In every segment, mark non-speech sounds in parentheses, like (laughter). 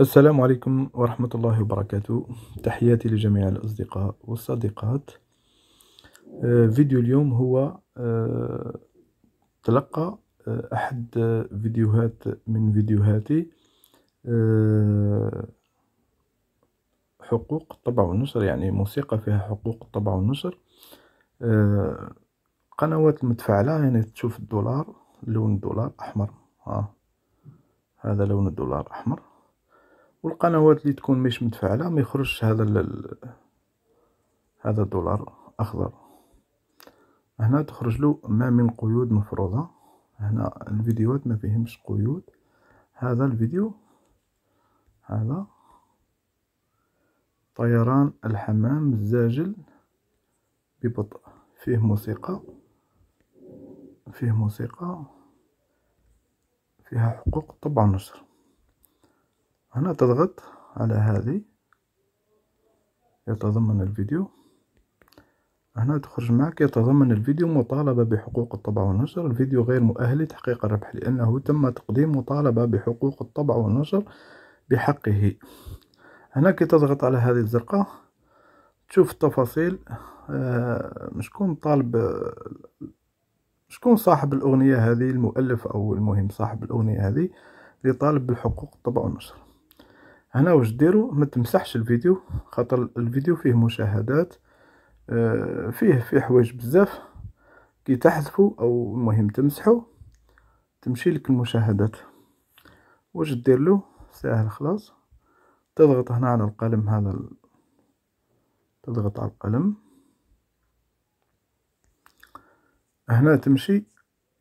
السلام عليكم ورحمة الله وبركاته تحياتي لجميع الأصدقاء والصديقات آه، فيديو اليوم هو آه، تلقى آه، أحد فيديوهات من فيديوهاتي حقوق الطبع والنشر يعني موسيقى فيها حقوق الطبع والنشر قنوات المتفعلة يعني تشوف الدولار لون الدولار أحمر ها هذا لون الدولار أحمر والقنوات اللي تكون مش متفاعله ما يخرجش هذا ال هذا الدولار اخضر هنا تخرج له ما من قيود مفروضه هنا الفيديوهات ما فيهمش قيود هذا الفيديو هذا طيران الحمام الزاجل ببطء فيه موسيقى فيه موسيقى فيها حقوق طبع نشر هنا تضغط على هذه يتضمن الفيديو هنا تخرج معك يتضمن الفيديو مطالبة بحقوق الطبع والنشر الفيديو غير مؤهل لتحقيق الربح لأنه تم تقديم مطالبة بحقوق الطبع والنشر بحقه هنا كي تضغط على هذه الزرقاء تشوف التفاصيل آه، شكون طالب شكون صاحب الأغنية هذه المؤلف أو المهم صاحب الأغنية هذه اللي طالب بالحقوق الطبع والنشر هنا واش ديروا ما تمسحش الفيديو خاطر الفيديو فيه مشاهدات آه، فيه فيه حوايج بزاف كي تحذفوا او المهم تمسحوا تمشي لك المشاهدات واش دير له ساهل خلاص تضغط هنا على القلم هذا ال... تضغط على القلم هنا تمشي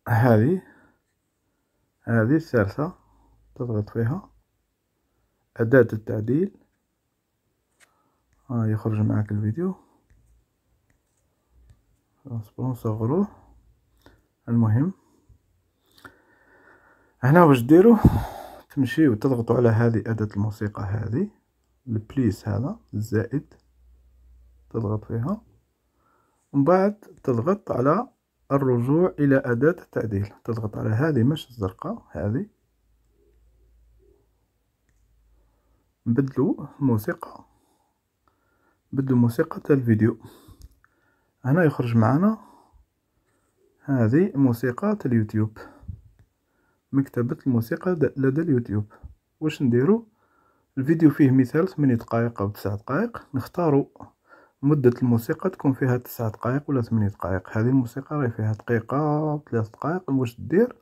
هذه هذه الثالثة تضغط فيها أداة التعديل ها آه يخرج معك الفيديو اصبروا نصغروه المهم هنا واش ديروا تمشيو تضغطوا على هذه أداة الموسيقى هذه البليس هذا الزائد تضغط فيها ومن بعد تضغط على الرجوع إلى أداة التعديل تضغط على هذه مش الزرقاء هذه نبدلو موسيقى نبدلو موسيقى تاع الفيديو هنا يخرج معنا هذه موسيقى تاع اليوتيوب مكتبة الموسيقى لدى اليوتيوب واش نديرو الفيديو فيه مثال 8 دقائق او 9 دقائق نختارو مدة الموسيقى تكون فيها 9 دقائق ولا 8 دقائق هذه الموسيقى راهي فيها دقيقة 3 دقائق واش دير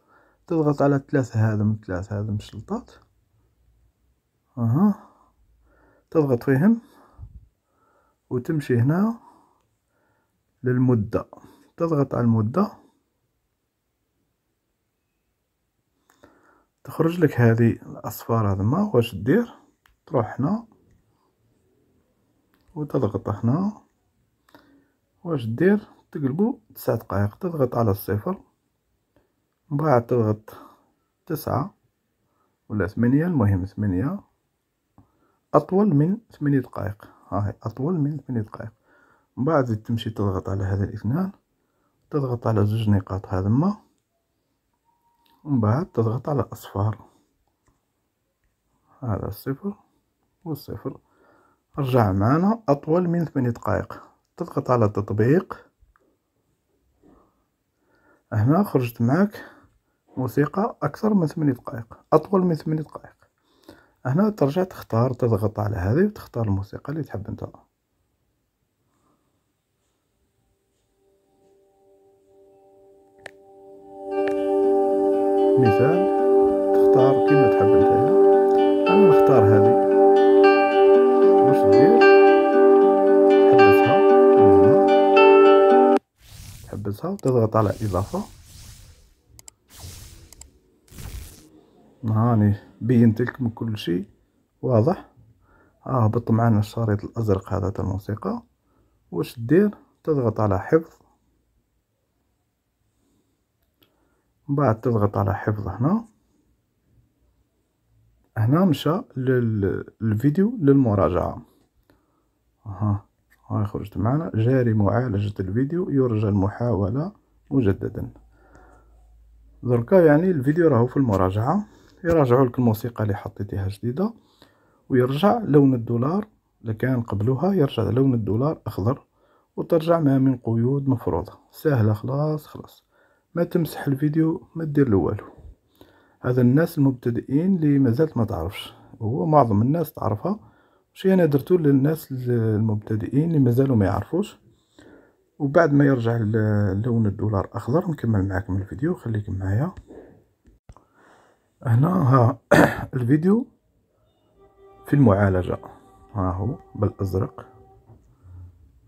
تضغط على ثلاثة هذا من ثلاثة هذا من الشلطات اها تضغط فيهم وتمشي هنا للمدة تضغط على المدة تخرج لك هذه الأصفار ما واش دير تروح هنا وتضغط هنا واش دير تقلبو تسع دقائق تضغط على الصفر بعد تضغط تسعة ولا ثمانية المهم ثمانية اطول من 8 دقائق ها هي اطول من 8 دقائق من بعد تمشي تضغط على هذا الاثنان تضغط على زوج نقاط هذا ما ومن بعد تضغط على اصفار هذا الصفر والصفر رجع معنا اطول من 8 دقائق تضغط على التطبيق هنا خرجت معك موسيقى اكثر من 8 دقائق اطول من 8 دقائق هنا ترجع تختار تضغط على هذه وتختار الموسيقى اللي تحب انت مثال تختار كيما تحب انت انا نختار هذه واش دير تحبسها تحبسها وتضغط على اضافه هاني بينت لكم كل شيء واضح اهبط معنا الشريط الازرق هذا تاع الموسيقى واش دير تضغط على حفظ من بعد تضغط على حفظ هنا هنا مشى للفيديو للمراجعه اها هاي خرجت معنا جاري معالجة الفيديو يرجى المحاولة مجددا دركا يعني الفيديو راهو في المراجعة يراجعوا لك الموسيقى اللي حطيتيها جديده ويرجع لون الدولار لكان قبلها يرجع لون الدولار اخضر وترجع ما من قيود مفروضه سهله خلاص خلاص ما تمسح الفيديو ما دير له والو هذا الناس المبتدئين اللي مازالت ما تعرفش هو معظم الناس تعرفها شي انا درتو للناس المبتدئين اللي مازالوا ما يعرفوش وبعد ما يرجع لون الدولار اخضر نكمل معاكم الفيديو خليكم معايا هنا ها (clears throat) الفيديو في المعالجة ها هو بالأزرق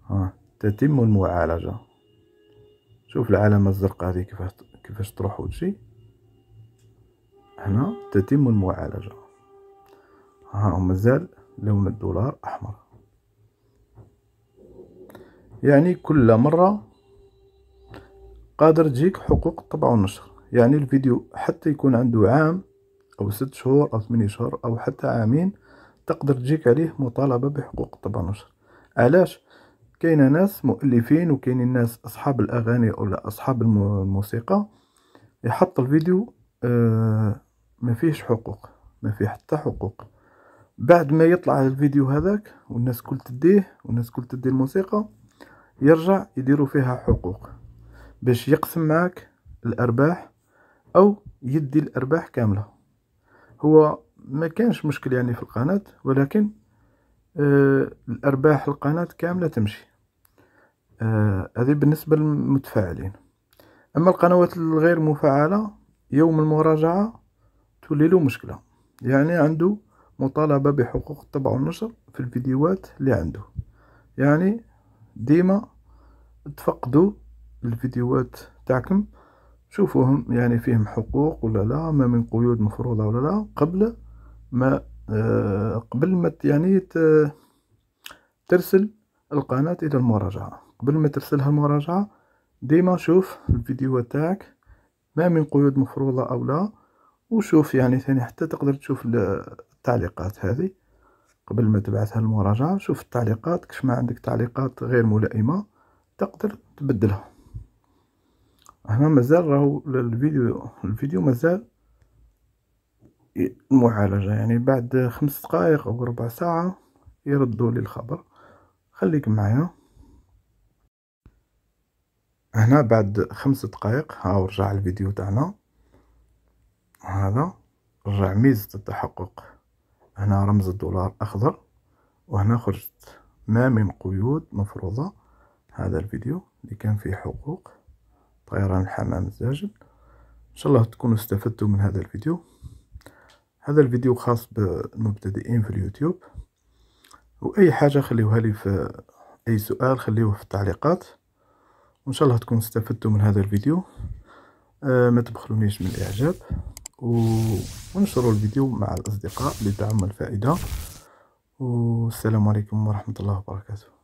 ها تتم المعالجة شوف العلامة الزرقاء هذه كيفاش كيفاش تروح وتجي هنا تتم المعالجة ها هو مازال لون الدولار أحمر يعني كل مرة قادر تجيك حقوق الطبع والنشر يعني الفيديو حتى يكون عنده عام أو ست شهور أو ثمانية شهور أو حتى عامين تقدر تجيك عليه مطالبة بحقوق طبع نشر علاش كاين ناس مؤلفين وكاين ناس أصحاب الأغاني أو أصحاب الموسيقى يحط الفيديو آه، ما فيش حقوق ما فيه حتى حقوق بعد ما يطلع الفيديو هذاك والناس كل تديه والناس كل تدي الموسيقى يرجع يديروا فيها حقوق باش يقسم معك الأرباح او يدي الارباح كامله هو ما كانش مشكل يعني في القناه ولكن آه الارباح القناه كامله تمشي آه، هذه آه بالنسبه للمتفاعلين اما القنوات الغير مفعله يوم المراجعه تولي له مشكله يعني عنده مطالبه بحقوق الطبع والنشر في الفيديوهات اللي عنده يعني ديما تفقدوا الفيديوهات تاعكم شوفوهم يعني فيهم حقوق ولا لا ما من قيود مفروضة ولا لا قبل ما آه، قبل ما يعني ترسل القناة إلى المراجعة قبل ما ترسلها المراجعة ديما شوف الفيديو تاعك ما من قيود مفروضة أو لا وشوف يعني ثاني حتى تقدر تشوف التعليقات هذه قبل ما تبعثها المراجعة شوف التعليقات كش ما عندك تعليقات غير ملائمة تقدر تبدلها هنا مازال راهو الفيديو الفيديو مازال المعالجة يعني بعد خمس دقائق أو ربع ساعة يردوا لي الخبر خليك معايا هنا بعد خمس دقائق هاو رجع الفيديو تاعنا هذا رجع ميزة التحقق هنا رمز الدولار أخضر وهنا خرجت ما من قيود مفروضة هذا الفيديو اللي كان فيه حقوق طيران الحمام الزاجل ان شاء الله تكونوا استفدتوا من هذا الفيديو هذا الفيديو خاص بالمبتدئين في اليوتيوب واي حاجه خليوها لي في اي سؤال خليوه في التعليقات وان شاء الله تكونوا استفدتوا من هذا الفيديو أه ما تبخلونيش من الاعجاب ونشروا الفيديو مع الاصدقاء لدعم الفائده والسلام عليكم ورحمه الله وبركاته